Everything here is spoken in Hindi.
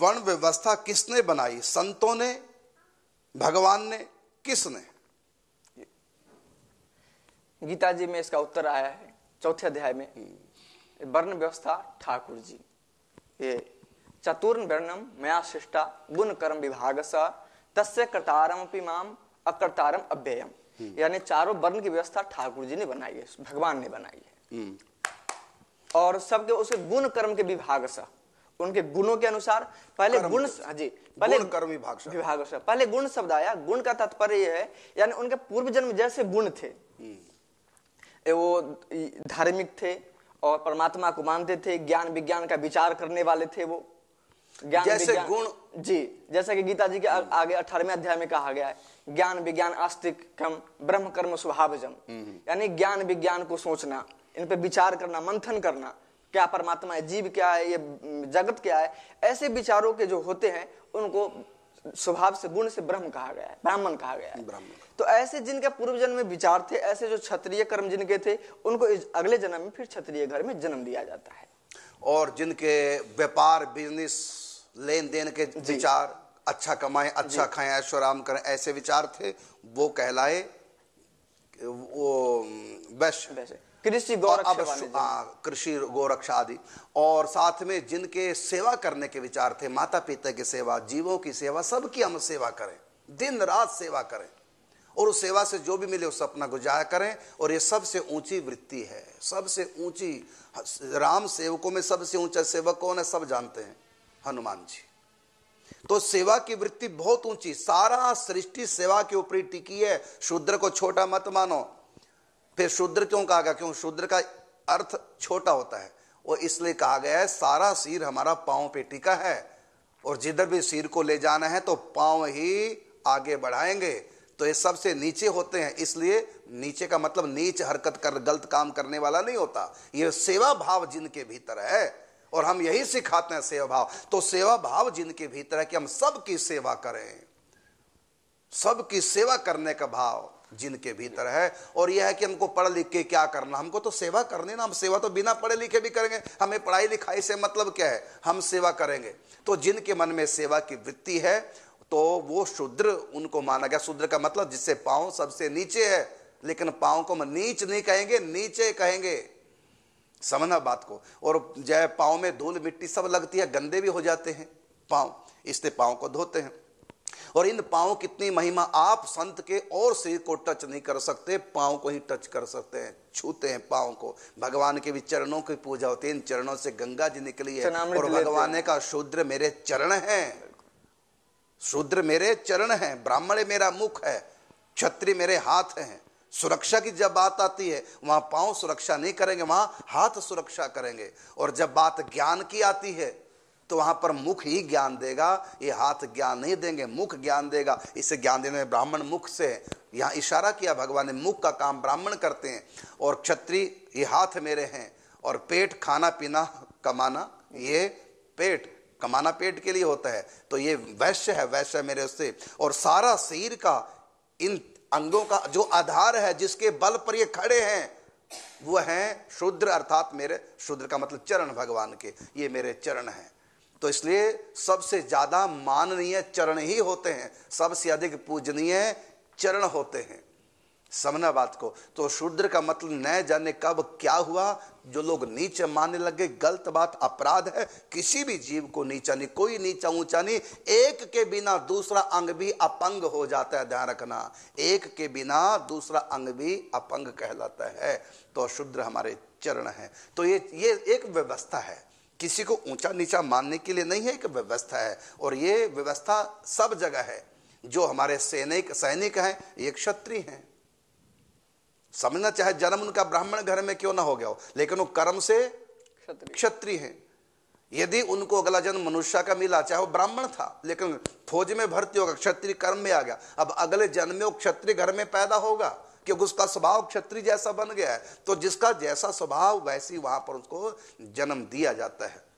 वर्ण व्यवस्था किसने बनाई संतों ने भगवान ने किसने गीता जी में इसका उत्तर आया है चौथे अध्याय में वर्ण व्यवस्था ठाकुर जी ये चतुर्ण वर्णम मया शिष्टा गुण कर्म विभाग स तस्य कर्तारम अपनी माम अकर्तारम अव्ययम यानी चारों वर्ण की व्यवस्था ठाकुर जी ने बनाई है भगवान ने बनाई है हम्म। और सबके उसके गुण कर्म के विभाग सा उनके गुणों के अनुसार पहले गुण हाँ जी पहले कर्म विभाग विभाग पहले गुण शब्द आया गुण का तात्पर्य है यानी उनके पूर्व जन्म जैसे गुण थे हम्म। वो धार्मिक थे और परमात्मा को मानते थे ज्ञान विज्ञान का विचार करने वाले थे वो ज्ञान जैसे गुण जी जैसा कि गीता जी के हम्म। आगे अठारहवें अध्याय में कहा गया है ज्ञान विज्ञान आस्तिकम ब्रह्म कर्म स्वभावजम हम्म। यानी ज्ञान विज्ञान को सोचना इन पर विचार करना मंथन करना क्या परमात्मा है जीव क्या है ये जगत क्या है ऐसे विचारों के जो होते हैं उनको स्वभाव से गुण से ब्रह्म कहा गया है ब्राह्मण कहा गया है तो ऐसे जिनके पूर्व जन्म में विचार थे ऐसे जो क्षत्रिय कर्म जिनके थे उनको अगले जन्म में फिर क्षत्रिय घर में जन्म दिया जाता है और जिनके व्यापार बिजनेस लेन देन के विचार अच्छा कमाए अच्छा खाएं ऐश्वराम करें ऐसे विचार थे वो कहलाए वो वैश्य कृषि गौरक्षा कृषि गोरक्षा आदि और साथ में जिनके सेवा करने के विचार थे माता पिता की सेवा जीवों की सेवा सबकी हम सेवा करें दिन रात सेवा करें और उस सेवा से जो भी मिले उस अपना गुजारा करें और ये सबसे ऊंची वृत्ति है सबसे ऊंची राम सेवकों में सबसे ऊंचा सेवक कौन है सब जानते हैं हनुमान जी तो सेवा की वृत्ति बहुत ऊंची सारा सृष्टि सेवा के ऊपर टिकी है शूद्र को छोटा मत मानो फिर शूद्र क्यों कहा गया क्यों शूद्र का अर्थ छोटा होता है और इसलिए कहा गया है सारा सिर हमारा पाँव पे टिका है और जिधर भी सिर को ले जाना है तो पाँव ही आगे बढ़ाएंगे तो ये सबसे नीचे होते हैं इसलिए नीचे का मतलब नीच हरकत कर गलत काम करने वाला नहीं होता ये सेवा भाव जिनके भीतर है और हम यही सिखाते हैं सेवा भाव तो सेवा भाव जिनके भीतर है कि हम सबकी सेवा करें सबकी सेवा करने का भाव जिनके भीतर है और यह है कि हमको पढ़ लिख के क्या करना हमको तो सेवा करनी ना हम सेवा तो बिना पढ़े लिखे भी करेंगे हमें पढ़ाई लिखाई से मतलब क्या है हम सेवा करेंगे तो जिनके मन में सेवा की वृत्ति है तो वो शूद्र उनको माना गया शूद्र का मतलब जिससे पाओ सबसे नीचे है लेकिन पांव को हम नीच नहीं कहेंगे नीचे कहेंगे समझना बात को और जय पाँव में धूल मिट्टी सब लगती है गंदे भी हो जाते हैं पाँव इसलिए पाँव को धोते हैं और इन पाँव कितनी महिमा आप संत के और शरीर को टच नहीं कर सकते पाँव को ही टच कर सकते हैं छूते हैं पाँव को भगवान के भी चरणों की पूजा होती है इन चरणों से गंगा जी निकली है और भगवान का शूद्र मेरे चरण है शूद्र मेरे चरण है ब्राह्मण मेरा मुख है छत्री मेरे हाथ है सुरक्षा की जब बात आती है वहां पांव सुरक्षा नहीं करेंगे वहां हाथ सुरक्षा करेंगे और जब बात ज्ञान की आती है तो वहां पर मुख ही ज्ञान देगा ये हाथ ज्ञान नहीं देंगे मुख ज्ञान देगा इसे ज्ञान देने में ब्राह्मण मुख से यहाँ इशारा किया भगवान ने मुख का काम ब्राह्मण करते हैं और क्षत्रिय ये हाथ मेरे हैं और पेट खाना पीना कमाना ये पेट कमाना पेट के लिए होता है तो ये वैश्य है वैश्य मेरे उससे और सारा शरीर का इन अंगों का जो आधार है जिसके बल पर ये खड़े हैं वह हैं शूद्र अर्थात मेरे शूद्र का मतलब चरण भगवान के ये मेरे चरण हैं तो इसलिए सबसे ज्यादा माननीय चरण ही होते हैं सबसे अधिक पूजनीय चरण होते हैं समझना बात को तो शूद्र का मतलब न जाने कब क्या हुआ जो लोग नीचे मानने लगे गलत बात अपराध है किसी भी जीव को नीचा नहीं कोई नीचा ऊंचा नहीं एक के बिना दूसरा अंग भी अपंग हो जाता है ध्यान रखना एक के बिना दूसरा अंग भी अपंग कहलाता है तो शूद्र हमारे चरण है तो ये ये एक व्यवस्था है किसी को ऊंचा नीचा मानने के लिए नहीं है एक व्यवस्था है और ये व्यवस्था सब जगह है जो हमारे सैनिक सैनिक हैं ये क्षत्रिय हैं समझना चाहे जन्म उनका ब्राह्मण घर में क्यों ना हो गया हो लेकिन वो कर्म से क्षत्रिय हैं यदि उनको अगला जन्म मनुष्य का मिला चाहे वो ब्राह्मण था लेकिन फौज में भर्ती होगा क्षत्रिय कर्म में आ गया अब अगले जन्म में वो क्षत्रिय घर में पैदा होगा क्योंकि उसका स्वभाव क्षत्रिय जैसा बन गया है तो जिसका जैसा स्वभाव वैसी वहां पर उसको जन्म दिया जाता है